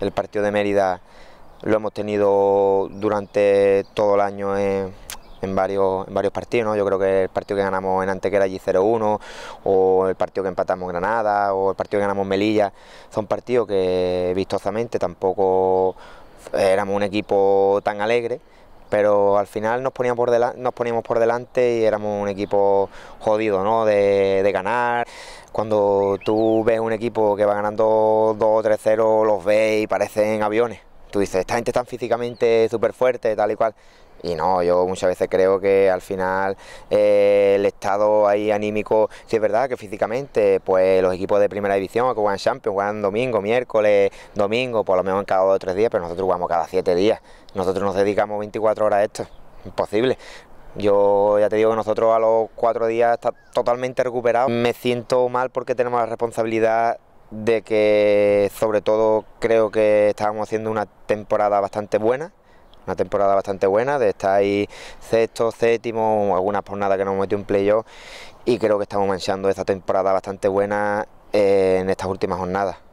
El partido de Mérida lo hemos tenido durante todo el año en, varios, en varios partidos, ¿no? yo creo que el partido que ganamos en Antequera allí 0-1, o el partido que empatamos en Granada, o el partido que ganamos en Melilla, son partidos que vistosamente tampoco éramos un equipo tan alegre, pero al final nos poníamos por, nos por delante y éramos un equipo jodido ¿no? de, de ganar. Cuando tú ves un equipo que va ganando 2 o 3-0, los ves y parecen aviones. Tú dices, esta gente está físicamente súper fuerte, tal y cual. Y no, yo muchas veces creo que al final eh, el estado ahí anímico, si es verdad que físicamente, pues los equipos de primera división que juegan Champions, juegan domingo, miércoles, domingo, por lo menos en cada dos o tres días, pero nosotros jugamos cada siete días. Nosotros nos dedicamos 24 horas a esto imposible. Yo ya te digo que nosotros a los cuatro días está totalmente recuperado. Me siento mal porque tenemos la responsabilidad de que sobre todo creo que estábamos haciendo una temporada bastante buena, una temporada bastante buena, de estar ahí sexto, séptimo, algunas jornadas que nos metió un playoff y creo que estamos manchando esta temporada bastante buena eh, en estas últimas jornadas.